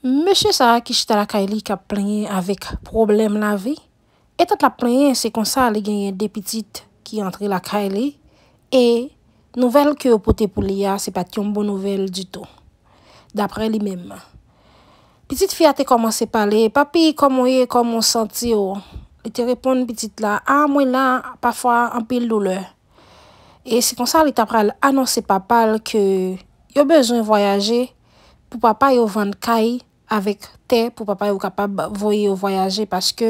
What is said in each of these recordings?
Mèche sa ki chita la kaili ki ap plenye avèk problem la vi, etat la plenye se konsa li genye de pitit ki antre la kaili, e nouvel ki yo pote pou li ya se pa tion bon nouvel di to, dapre li mem. Pitit fia te komanse pale, papi komanye koman santi yo, li te repon pitit la, a mwen la pafwa anpil loulè. E se konsa li tapre al anonse papal ke yo bezwen voyaje, pou papay yo vande kaili, Avèk te pou papay ou kapap voye ou voyaje paske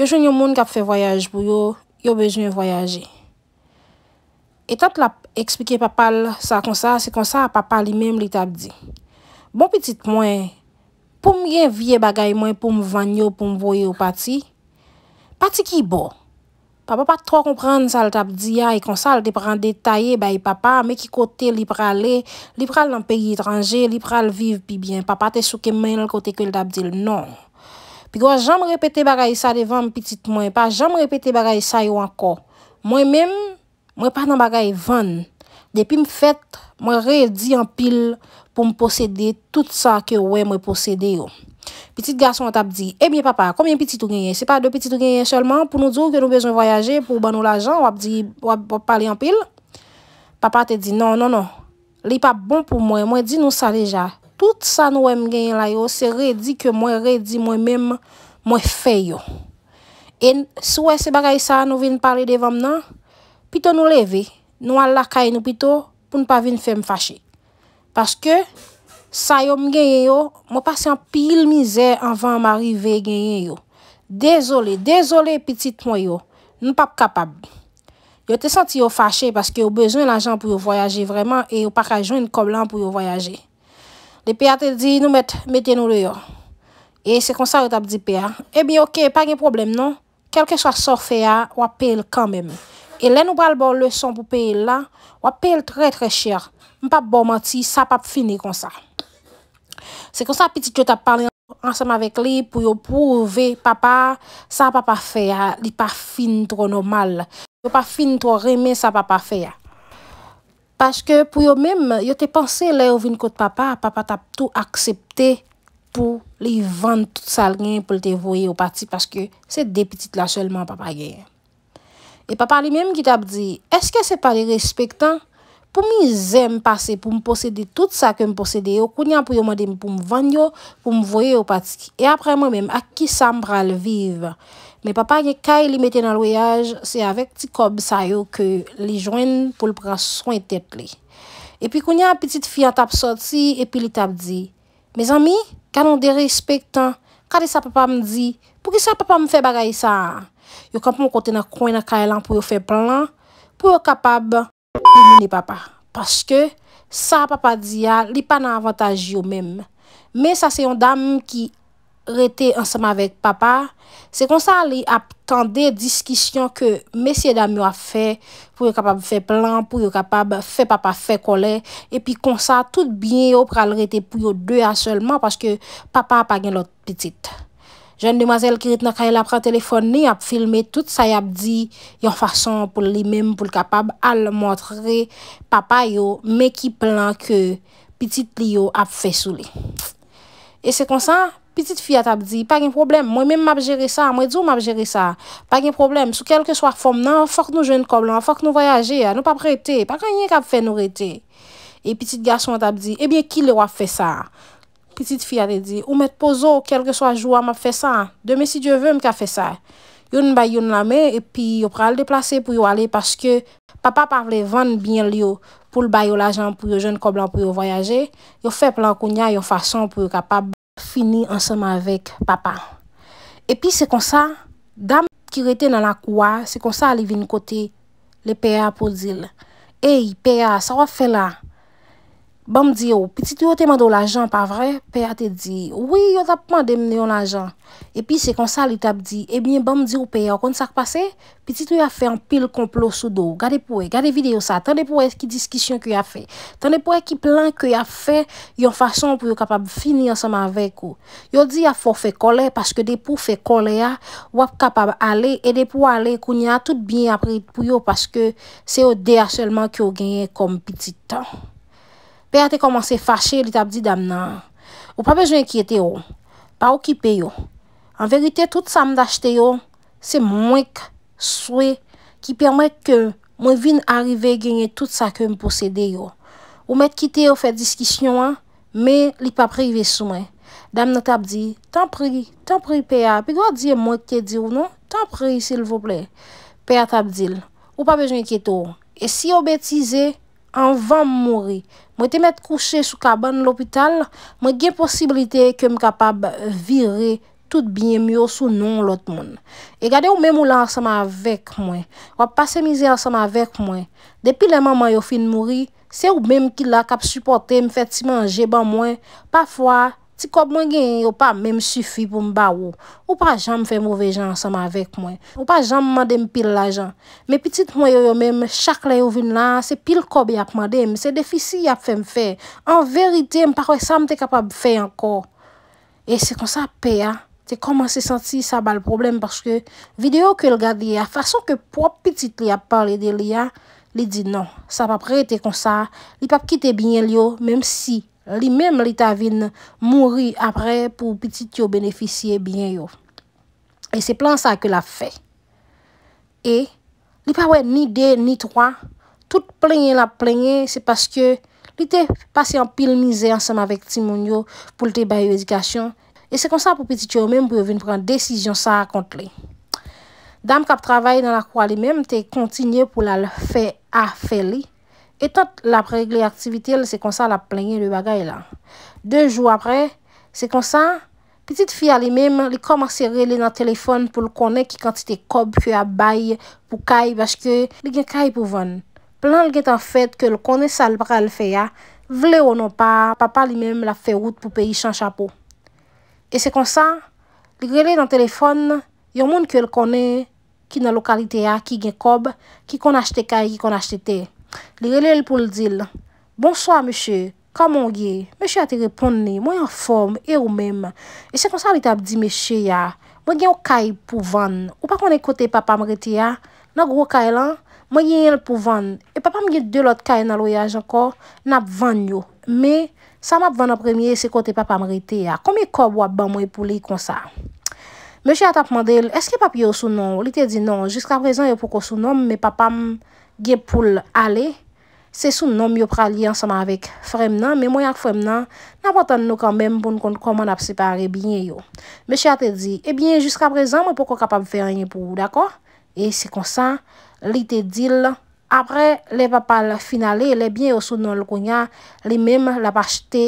yo jwen yon moun kap fe voyaje pou yo, yo bejwen voyaje. Et ap la ekspike papal sa konsa, se konsa a papal li menm li tap di. Bon petit mwen, pou mwen vye bagay mwen pou mwen vanyo pou mwen voye ou pati, pati ki bo. Pa pa pa tro kompran sa l tap diya e konsal te pran detaye bayi e papa me ki kote li prale, li prale nan pegi itranje, li prale vive pi bien, papa te souke men l kote kwe l tap dil, non. Pi gwa jan m repete bagay sa devan m pitit mwen, pa jan m repete bagay sa yo anko. Mwen men, mwen pa nan bagay van, depi m fet, mwen re di an pil pou m posede tout sa ke we m posede yo. Petit garçon t'a dit, eh bien papa, combien de petit ou Ce C'est pas deux petits tu gagnes seulement pour nous dire que nous besoin voyager pour ben nous l'argent, on dit on parler en pile. Papa te dit non non non. n'est pas bon pour moi, moi dis nous ça déjà. Tout ça nous aime gagner là yo, c'est redit que moi redit moi-même moi fait yo. Et soit ces bagaille ça nous vienne parler devant nous. Plutôt nous lever, nous à la caille nous plutôt pour ne pas venir faire me fâcher. Parce que ça, je passé en pile misère avant d'arriver. Désolé, désolé, petit moyen. nous pas capable. Je senti au fâché parce que au besoin d'argent l'argent pour voyager vraiment et au pas comme pour voyager. Les Père te dit, mettez-nous le. Et c'est comme ça que tu dit, Père, eh bien, ok, pas de problème, non. que soit sorti, il va payer quand même. Et là, nous parlons de son pour payer là. Il très très cher. Je ne vais pas mentir, ça pas finir comme ça. Se kon sa pitit yo tap parli ansem avek li pou yo pou ouve papa sa papa fe ya li pa fin tro nomal. Yo pa fin tro reme sa papa fe ya. Pache ke pou yo mem yo te panse le ouve yon kote papa, papa tap tou aksepte pou li vande tout sa lgen pou li te voye ou pati. Pache ke se de pitit la selman papa gen. E papa li mem ki tap di, eske se pa li respektan? pou mi zem pase pou m posede tout sa ke m posede yo, kounyan pou yo mademi pou m vanyo, pou m voye yo pati ki. E apre mwen mèm, aki sa m pral vive. Me papa yon kay li meten nan loyaj, se avek ti kob sayo ke li jwen pou l pran soin teple. E pi kounyan, piti fiyan tap soti, e pi li tap di, me zami, kanon de respectan, kade sa papa m di, pou ki sa papa m fe bagay sa? Yo kan pou m konten na kwen na kay lan pou yo fe plan, pou yo kapab. Mouni papa, paske sa papa diya ah, li pa nan avantaj yo menm, men sa se yon dam ki rete ansama vek papa, se konsa li ap tende diskisyon ke mesye dam yo a fe pou yo kapab fe plan, pou yo kapab fe papa fe kole, epi konsa tout bine yo pral rete pou yo dea selman paske papa pa gen lot petit. Joun demazel kirit nan kany la pran telefon ni ap filme tout sa yap di yon fason pou li mem pou l kapab al motre papa yo me ki plan ke pitit li yo ap fe soule. E se konsan, pitit fya tap di, pa gen problem, mwen men m ap jere sa, mwen di ou m ap jere sa, pa gen problem, sou kelke swar fom nan, fok nou joun koblan, fok nou voyaje, nou pap rete, pa kanyen kap fe nou rete. E pitit gason tap di, ebyen ki le wap fe sa? petite fille a dit « ou mettre pozo quel que soit jour m'a fait ça demain si Dieu veut m'a fait ça yon ba yon la main et puis on pral déplacer pour y aller parce que papa parle vendre bien lio pour le bailler l'argent pour le jeune cobla pour voyager il fait plan kounya yon façon pour capable finir ensemble avec papa et puis c'est comme ça dame qui était dans la cour c'est comme ça elle vient côté les père pour dire hey père ça va faire là Bam di yo, pitit yo te mando l'ajan, pa vre? Pe a te di, oui, yo tap man demne yon l'ajan. E pi se kon sa li tap di, e eh bine bam di yo pe a, kon sa kpase, pitit yo a fe an pil komplo sou do. Gade pou e, gade videyo sa, tande pou e ki diskisyon ki a fe. Tande pou e ki plan ki a fe, yon fason pou yo kapab fini ansam avek ou. Yo di a fo fe kole, paske depou fe kole a, wap kapab ale, e depou ale, kou nye a tout bin apre pou yo, paske se yo dea selman ki yo genye kom pitit tan. Pè a te komanse fache li tabdi dam nan. Ou pa bejwen kieti yo. Pa ou kipe yo. An verite tout sa mdache te yo. Se mwenk, soue, ki permet ke mwen vin arrive genye tout sa ke m posede yo. Ou met kite yo fe diskisyon an. Men li pa preive soumen. Dam nan tabdi. Tan pri, tan pri pè a. Pi gwa diye mwenk non, te diyo nou. Tan pri sil vople. Pè a tabdi. Ou pa bejwen kieti yo. E si yo betize. anvan mwori. Mwen te met kouche sou kaban l'opital, mwen gen posibilite ke m kapab vire tout biye myo sou nou l'ot moun. E gade ou mwen mwola ansama vek mwen, wap pase mize ansama vek mwen, depi lè maman yo fin mwori, se ou mwen ki lak ap supporte mwen fet si manje ban mwen, pafwa, Ti kob mwen gen yo pa mèm sufi pou mba wou. Ou pa jan mwen fè mouvè jan ansama avèk mwen. Ou pa jan mwen mèm dem pil la jan. Mèm pitit mwen yo yo mèm, chak lè yo vin la, se pil kob yak mèm dem. Se defisi yap fèm fè. An verite mwen parwè sa mwen te kapab fè ankor. E se konsa pe ya, te koman se senti sa bal problem. Parce ke video ke l'gadi ya, fason ke pop pitit li ap parle de li ya, li di non. Sa pap re te konsa, li pap kite binyen li yo, mèm si. li menm li ta vin mouri apre pou pitit yo beneficye byen yo. E se plan sa ke la fe. E, li pa wè ni de ni troa, tout plenye la plenye se paske li te pase an pil mizè anseman vek ti moun yo pou li te bayo edikasyon. E se konsan pou pitit yo menm pou yo vin pran desijyon sa akont li. Dam kap travay nan la kwa li menm te kontinye pou la fe a fe li. Etan la pregle aktivitil, se konsan la plenye le bagay la. Dejou apre, se konsan, pitit fia li mem li komanse rele nan telefon pou l konen ki kantite kob ki a bay pou kay baske li gen kay pou von. Plan l gen tan fet ke l konen sal pra el fe ya, vle ou non pa, papa li mem la fe wout pou pe yi chan chapo. E se konsan, li rele nan telefon, yon moun ki l konen ki nan lokalite ya ki gen kob, ki kon achete kay, ki kon achete te. Li re le pou l'dil. Bonsoa, meche. Ka moun ge? Meche a te repond ne. Mwen yon form, e ou mem. E se konsa li tap di meche ya. Mwen gen yon kay pou vann. Ou pa konen kote papam rete ya. Nan gro kay lan, mwen gen yon pou vann. E papam gen delot kay nan lo yaj anko. Nap vann yo. Me, sa map vann an premye, se kote papam rete ya. Komi kob wap ban mwen pou li konsa? Meche a tap mandel. Eske pap yo sou non? Li te di non. Jiska prezan yo pou kon sou non. Me papam... Gye pou l'ale, se sou nan myo pralye ansama vek frem nan, me mwen ak frem nan, nabotan nou kanmem pou nkont koman ap separe bine yo. Mèche a te di, e eh bie, jiska prezan, mwen pou kon kapab fey anye pou, dako? E si konsan, li te dil, apre, le pa pal finali, le bie yo sou nan lkonya, le mèm la pachete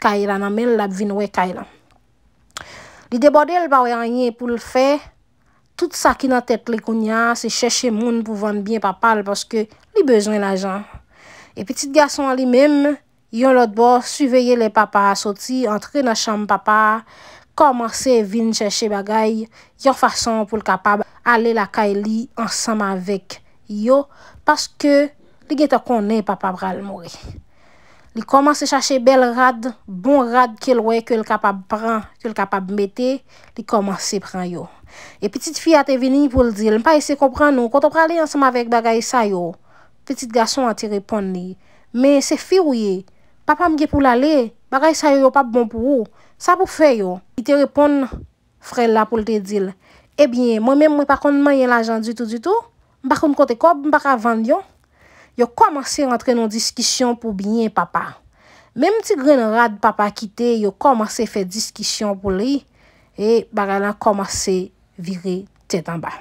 kaya lan, anmen la vinwe kaya lan. Li debode, l pa wè anye pou l fey, tout sa ki nan tet li kounya se chèche moun pou vande byen papal paske li bejwen la jan. E petite gason li mèm, yon lot bo suveyye le papa asoti, entre nan chanm papa, komanse vin chèche bagay, yon fason pou l kapab ale la kaili ansam avèk yo, paske li gen ta konen papa pral mouè. Li komanse chèche bel rad, bon rad ke l wè ke l kapab pran, ke l kapab metè, li komanse pran yo. E pitit fi a te veni pou l'dil, mpa ese kompran nou, koto prale yon sema vek bagay sa yo, pitit gason a te repon li, me se fi ou ye, papa mge pou l'ale, bagay sa yo yo pa bon pou ou, sa pou fe yo, i te repon frel la pou l'te dil, e bine, mwen mwen pa kon manye l'ajan du tout du tout, mpa kon kote kob, mpa ka vand yo, yo komanse rentre nou diskisyon pou bine papa, me mti gren rad papa kite, yo komanse fe diskisyon pou li, e bagay la komanse. viri tet an ba.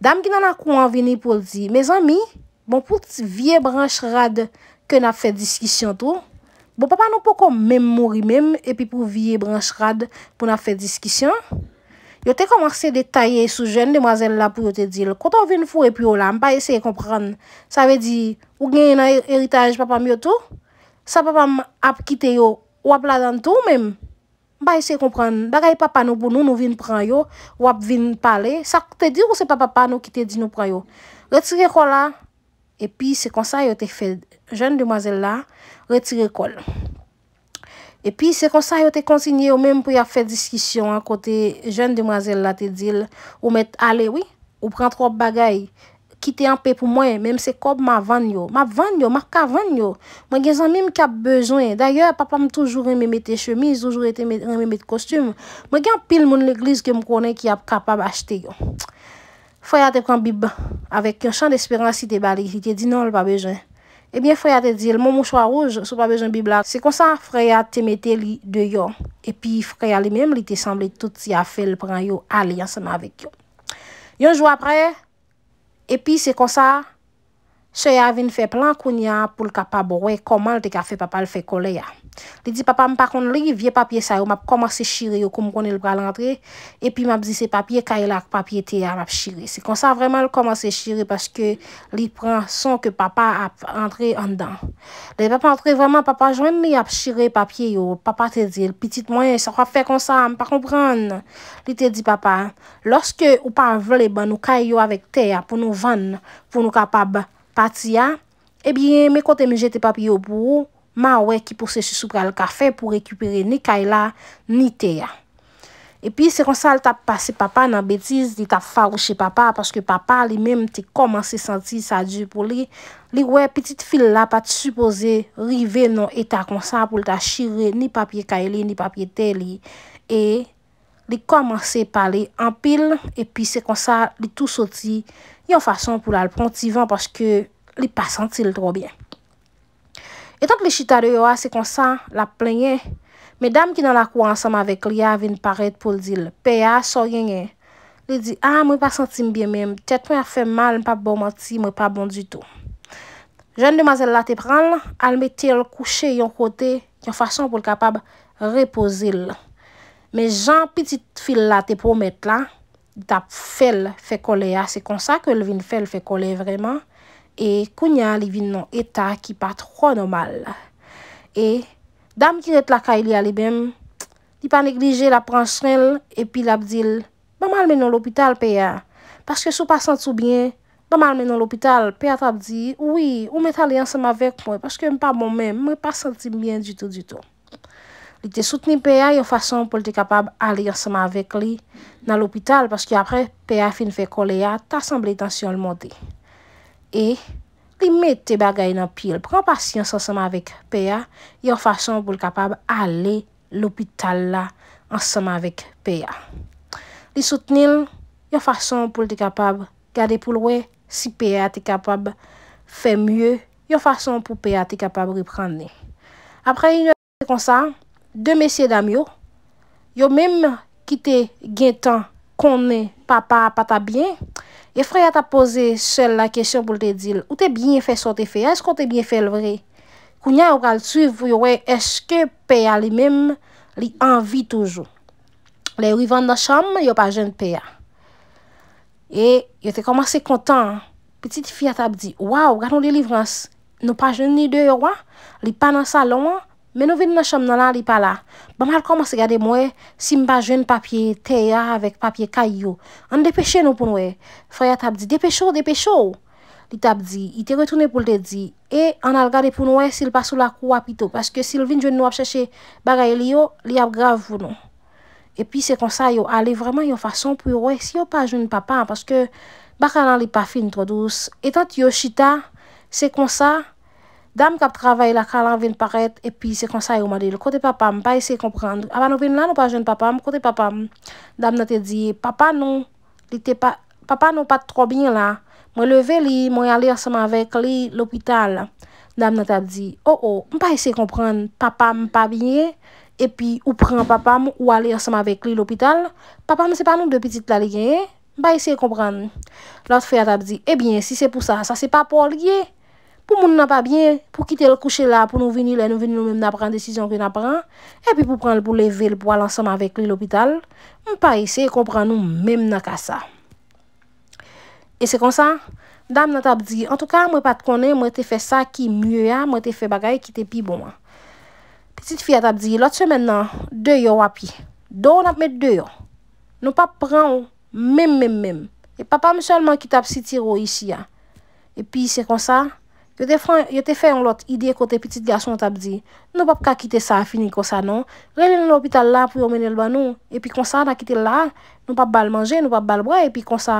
Dam ki nan akou an vini pou l di, me zami, bon pou ti vie branche rad ke na fe diskisyon tou, bon papa nou pou kon mem mouri mem, epi pou vie branche rad pou na fe diskisyon, yo te komarse detaye sou jen demwazel la pou yo te dil. Koto vin fure pi o la, m pa eseye kompran, sa ve di, ou gen yon eritaj papa myo tou, sa papa ap kite yo, wap la dan tou mem. Bay se kompren, bagay papa nou pou nou nou vin pran yo, wap vin pale, sa te dir ou se papa papa nou ki te di nou pran yo. Retire kol la, epi se konsay yo te fed, jen demazel la, retire kol. Epi se konsay yo te konsigne yo menm pou ya fed diskisyon an kote jen demazel la te dil, ou met ale oui, ou pran trop bagay. ki te anpe pou mwen, menm se kob ma van yo, ma van yo, ma ka van yo, mwen gen zan mim ki ap bejwen, d'ayor, papa m toujou reme mette chemise, toujou reme mette kostume, mwen gen pil moun l'eglise, ke m konen ki ap kapab achete yo, fwaya te pran bib, avek yon chan de esperansi te bali, ti te di nan l'pa bejwen, ebyen fwaya te di, l'mon mou chwa rouj, sou pa bejwen bib la, se konsan fwaya te mette li de yo, epi fwaya li menm li te sanble, tout si a fel pran yo, ale yon E pi se kon sa, se ya vin fe plan koun ya pou l kapa bo we koman l de ka fe papa l fe kole ya. Li di papa, m pa konde li, vie papye sa yo, m ap komanse shire yo, kou m kone l pa l antre, epi m ap zise papye, kaye la, papye te a, m ap shire. Se konsa vreman l komanse shire, paske li pran son ke papa ap antre an dan. Li li papa antre vreman, papa, jwenn li ap shire papye yo, papa te di, l pitit mwen, sa kwa fe konsa, m pa kompran. Li te di papa, loske ou pa vle ban, ou kaye yo avik te a, pou nou van, pou nou kapab pati a, e bien, me kote mi jete papye yo pou ou, Ma wè ki pwese soubra l kafe pou rekupere ni kaila ni teya. E pi se konsal ta pase papa nan betiz li ta farouche papa. Paske papa li menm te komanse senti sa djou pou li. Li wè petit fil la pati suppose rive non eta konsal pou li ta shire ni papye kaili ni papye te li. E li komanse pale ampil. E pi se konsal li tou soti yon fason pou la l prontivan paske li pa sentil trobyen. Etanke li chita de yo a, se konsan, la plenye, me dam ki nan la kwa ansanm avek li a, vin paret pou l di l, pe a, so yenge, li di, a, mwen pa sentim byen mwen, tet mwen a fe mal, mwen pa bon mati, mwen pa bon dito. Jen demazel la te pran, al meti el kouche yon kote, yon fason pou l kapab repo zil. Me jan, pitit fil la te pou met la, tap fel fe kole a, se konsan ke l vin fel fe kole vreman, E kounya li vin nan etat ki pa tro nomal. E dam ki let la ka ili ale bem, li pa neglije la pransrel epi la bdil. Ba mal menon l'opital peya. Paske sou pa santi sou bien, ba mal menon l'opital. Peya ta bdi, oui, ou me tali ansan ma vek mwen. Paske m pa moun men, m me pa santi mwen du tout du tout. Li te soutenim peya yo fason pou li te kapab alir ansan ma vek li nan l'opital. Paske apre peya fin fe kole ya, ta sambli tansyon l modi. e li met te bagay nan pil. Pren pasyon san seman vek P.A. yo fason pou l kapab ale l opital la san seman vek P.A. Li soutenil, yo fason pou l te kapab gade pou l we si P.A. te kapab fe mye, yo fason pou P.A. te kapab ripran ne. Apre yon fason kon sa, de mesye dam yo, yo menm ki te gen tan kon ne papa pata byen, Ye froyat ap pose sel la kesyon pou te dil. Ou te byen fe so te fe? A esko te byen fe l vre? Kou nyan yo kal tsiv yo wey eske peya li mem li anvi toujou. Le wivan nan chanm yo pa jen peya. E yo te komanse kontan. Petit fiyat ap di. Waw! Gatoun li livrans. No pa jen ni de yorwa. Li pa nan salon an. Men nou vin nan chanm nan la li pala. Ban mal koman se gade mwen si mba jwen papye teya avèk papye kayyo. An depeche nou pou nou e. Freya tab di, depecho, depecho! Li tab di, i te retoune pou li te di. E an al gade pou nou e si l pa sou la kou apito. Paske si l vin jwen nou ap chache bagay li yo, li ap grav pou nou. E pi se konsa yo, ale vreman yo fason pou yo wè. Si yo pa jwen papa, paske baka nan li pa fin tro douz. Etan yo chita, se konsa... Dam kap travay la kalan vin paret, epi se konsay ou madil. Kote papam, pa esey komprend. Apan opin lan ou pa jen papam, kote papam. Dam natte di, papa ah, nou, papa nou pat tro bin la, mwen leve li, mwen yalir seman vek li l'opital. Dam natte ap di, o o, mwen pa esey komprend, papam pa binye, epi ou pran papam ou alir seman vek li l'opital. Papa mwen sepan nou de pitit la li genye, mwen pa esey komprend. Lot fwe atap di, ebyen, si sey pou sa, sa sey pa pou olye, pou moun nan pa bien, pou kite l kouche la, pou nou veni la, nou veni nou menm nan pran, desisyon ki nan pran, epi pou pran pou leve, pou al ansanman vek li l opital, mou pa yise, kompran nou menm nan ka sa. E se kon sa, dam nan tap di, en tou ka, mwen pat konen, mwen te fe sa ki mye ya, mwen te fe bagay, ki te pi bon. Petite fia tap di, lot se men nan, deyo wapi, do nan met deyo, nou pa pran ou, menm menm menm, e papa mwen seman ki tap si tiro ishi ya, epi se kon sa, Yo te fè yon lot idye kote petit gasyon tap di, nou pap kakite sa a fini konsa non, rele nan l'opital la pou yon menel ban nou, epi konsa nan kite la, nou pap bal manje, nou pap bal bwe, epi konsa,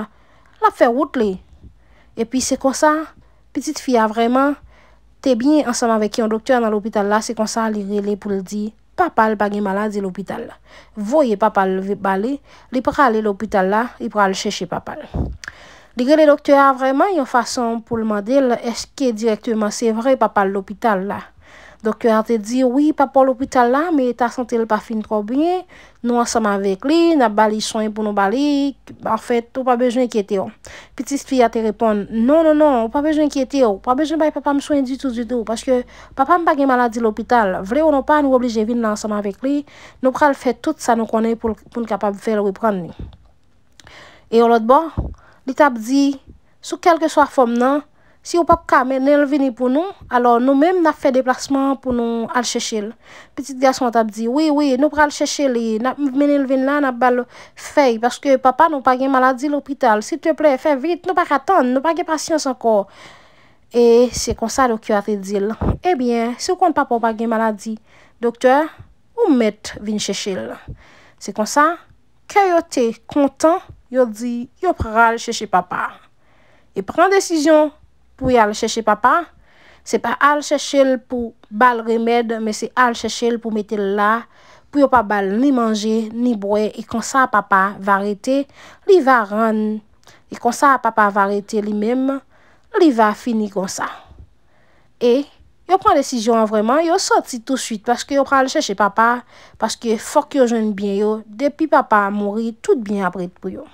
la fè route li. Epi se konsa, petit fia vreman, te binye ansama vek yon doktor nan l'opital la, se konsa li rele pou li di, papal bagye malade l'opital la. Voye papal bali, li pra le l'opital la, li pra le chèche papal. Lige le doktora vreman yon fason pou l mandel eske direktyoman se vre papa l lopital la. Dokte an te di, wii papa l lopital la, me ta santel pa fin trobyen, nou ansama vek li, na bali choyen pou nou bali, an fet, ou pa bejwen kete yo. Petite fi a te repon, non, non, non, ou pa bejwen kete yo, pa bejwen bay papa m choyen ditou, ditou, paske papa m pa gen maladi l lopital, vre ou nou pa nou obli jevin nan ansama vek li, nou pral fè tout sa nou konen pou nou kapab fè l wipran li. E ou lot bo? Il t'a dit, sous quelque forme non, ce soit, si papa ne vient pas pour nous, alors nous-mêmes, nous avons fait des pour nous aller chercher. Petit garçon t'a dit, oui, oui, nous allons aller chercher. Nous allons venir là, nous allons Parce que papa n'a pas eu de maladie à l'hôpital. S'il te plaît, fais vite. Nous pas attendre. Nous pas de patience encore. Et c'est comme ça que tu as dit. Eh bien, si tu ne pas avoir de maladie, docteur, on met Vinchechel. C'est comme ça que content. yo di, yo pral chèche papa. E pren desisyon pou yal chèche papa, se pa al chèche pou bal remèd, men se al chèche pou metel la, pou yo pa bal ni manje, ni bouè, e konsa papa va rete, li va ran, e konsa papa va rete li mèm, li va fini konsa. E yo pren desisyon vreman, yo soti tout suite, paske yo pral chèche papa, paske fok yo jen bien yo, depi papa mori, tout bien apre pou yo.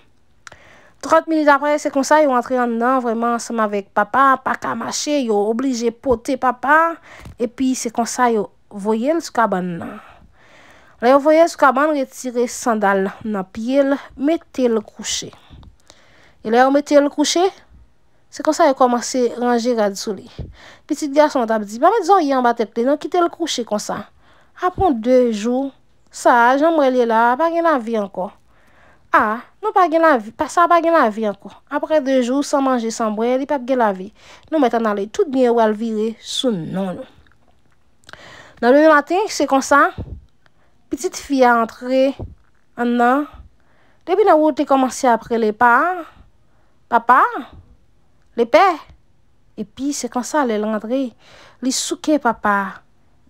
30 minit apre, se konsa yo antre an nan, vreman, seman vek papa, pa kamache, yo oblije pote papa, epi se konsa yo voyel soukaban nan. Le yo voyel soukaban, retire sandal nan piyele, mette le kouche. E le yo mette le kouche, se konsa yo komanse rangi radisou li. Petite garson an tabi di, mame dizon yon ba teple, nan kite le kouche konsa. A pon 2 jou, sa, jan mweli la, pa gen avi anko. A, ah, nou pa gen la vi, pa sa pa gen la vi anko. Apre de jou, sa manje, sa mbwe, li pa gen la vi. Nou metan ale, tout bine wale vile, sun non. Nan louni matin, se konsan, pitit fia antre, an nan, debi nan wote komansi apre le pa, papa, le pe, epi se konsan ale landre, li souke papa,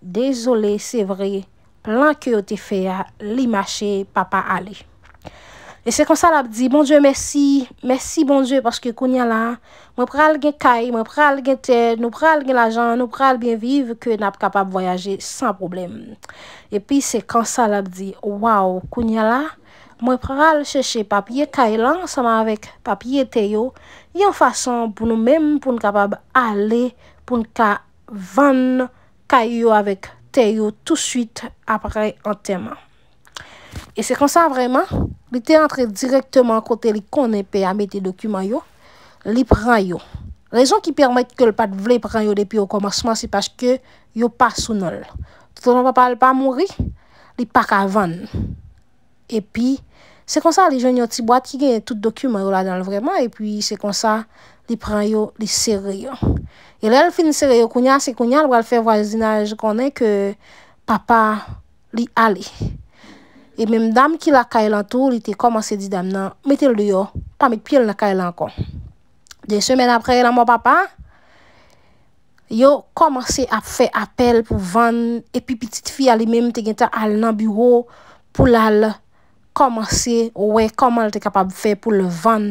dezole, se vre, planke o te feya, li mache, papa ale. E se konsal ap di, bon dieu, mersi, mersi, bon dieu, paske kounya la, mwen pral gen kay, mwen pral gen ter, nou pral gen la jan, nou pral gen viv, ke nap kapab voyaje san problem. E pi se konsal ap di, waw, kounya la, mwen pral cheshe papye kay lan, sama avik papye teyo, yon fason pou nou men pou n'kapab ale, pou n'ka van kay yo avik teyo tout suite apre an tema. E se konsal vreman, Li te antre direktman kote li konen pe ame te dokumen yo, li pran yo. Rezon ki permette ke l pat vle pran yo depi yo komasman, si pache ke yo pa sou nol. Touton l papa l pa mouri, li pak avan. E pi, se konsa li jen yo ti bwa ki gen tout dokumen yo la dan l vreman, e pi se konsa li pran yo, li ser yo. E l fin ser yo kounya, se kounya l wal fe wazinaj konen ke papa li ale. E menm dam ki la kay lan tou, li te komanse di dam nan, metel di yo, pamit pye lan la kay lan kon. Dey semen apre lan mwen papa, yo komanse ap fe apel pou van, epi pitit fi alim menm te gen ta al nan biwo pou lal, komanse, wey, koman l te kapab fe pou le van,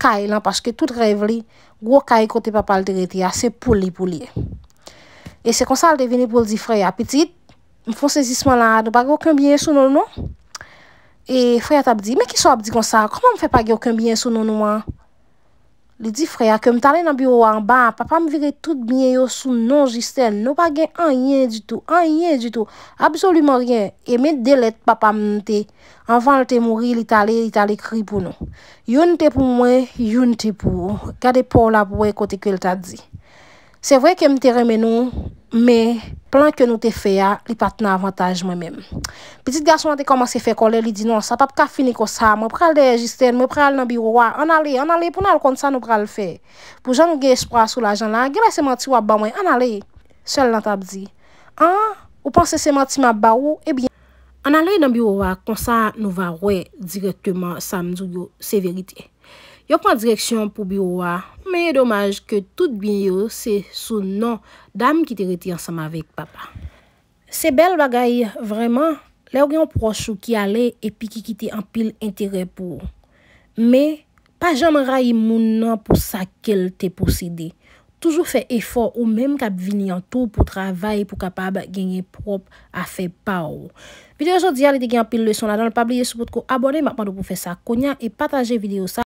kay lan, pache ke tout rev li, wou kay kote papa l te rete ya, se pou li pou li. E se konsan l te veni pou l di frey apitit, Mfon sezisman la, do pa ge oken byen sou nou nou. E freyat ap di, me kisho ap di kon sa, koman mfe pa ge oken byen sou nou nou an? Li di freyat, ke mtale nan biro an, ba, papa mvire tout byen yo sou nou jistel. No pa gen anyen di tou, anyen di tou. Absolumen ryen, eme delet papa mte. Anvan lte mouri, lita le, lita le kripou nou. Yon te pou mwen, yon te pou ou. Gade pou la pou e kote ke lta di. Se vwe ke mte remen nou, Men, plan ke nou te fe ya, li pat na avantaj mwen men. Petite gason an te komanse fe kolè, li di nan, sa tap ka fini ko sa, mwen pral deye jisten, mwen pral nan biro wa, an ale, an ale, pou nan al kont sa nou pral fe. Pou jan nou ge espra sou la jan la, gebe seman ti wap ba mwen, an ale, sel nan tab di. An, ou panse seman ti mab ba wou, ebyen. An ale nan biro wa, konsa nou va wè direktyman sa mzou yo, se verite. yo pran direksyon pou biwa, men yon dommaj ke tout biyo, se sou nan dam ki te reti ansama vek papa. Se bel bagay, vreman, le ou gen prochou ki ale, e pi ki kite an pil entere pou. Men, pa jom rayi moun nan pou sa kel te poside. Toujou fe efor ou menm kap vini an tou pou travay pou kapab genye prop a fe pa ou. Videyo sou diyal, e te gen pil leson la, dan le pabliye sou pou te ko abone, ma pandou pou fe sa konya, e pataje video sa,